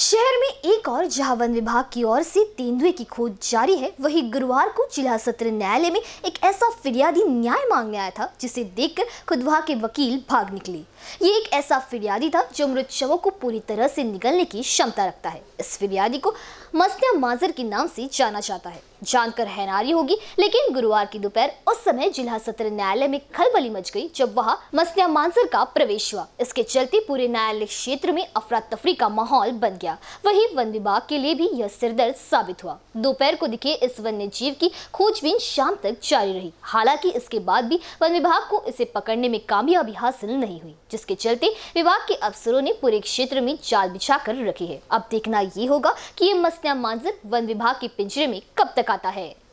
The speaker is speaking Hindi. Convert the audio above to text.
शहर में एक और जहां वन विभाग की ओर से तेंदुए की खोज जारी है वहीं गुरुवार को जिला सत्र न्यायालय में एक ऐसा फिरियादी न्याय मांगने आया था जिसे देखकर खुद वहां के वकील भाग निकले ये एक ऐसा फिरियादी था जो मृत शवों को पूरी तरह से निगलने की क्षमता रखता है इस फिरियादी को मस्तिया माजर के नाम से जाना जाता है जानकर हैरानी होगी लेकिन गुरुवार की दोपहर उस समय जिला सत्र न्यायालय में खलबली मच गई जब वहां मस्तिया माजर का प्रवेश हुआ इसके चलते पूरे न्यायालय क्षेत्र में अफरा तफरी का माहौल बन गया वही वन विभाग के लिए भी यह सिरदर्द साबित हुआ दोपहर को दिखे इस वन्य जीव की खोजबीन शाम तक जारी रही हालांकि इसके बाद भी वन विभाग को इसे पकड़ने में कामयाबी हासिल नहीं हुई जिसके चलते विभाग के अफसरों ने पूरे क्षेत्र में जाल बिछा कर रखी है अब देखना ये होगा की ये हस्तियां मांजर वन विभाग के पिंजरे में कब तक आता है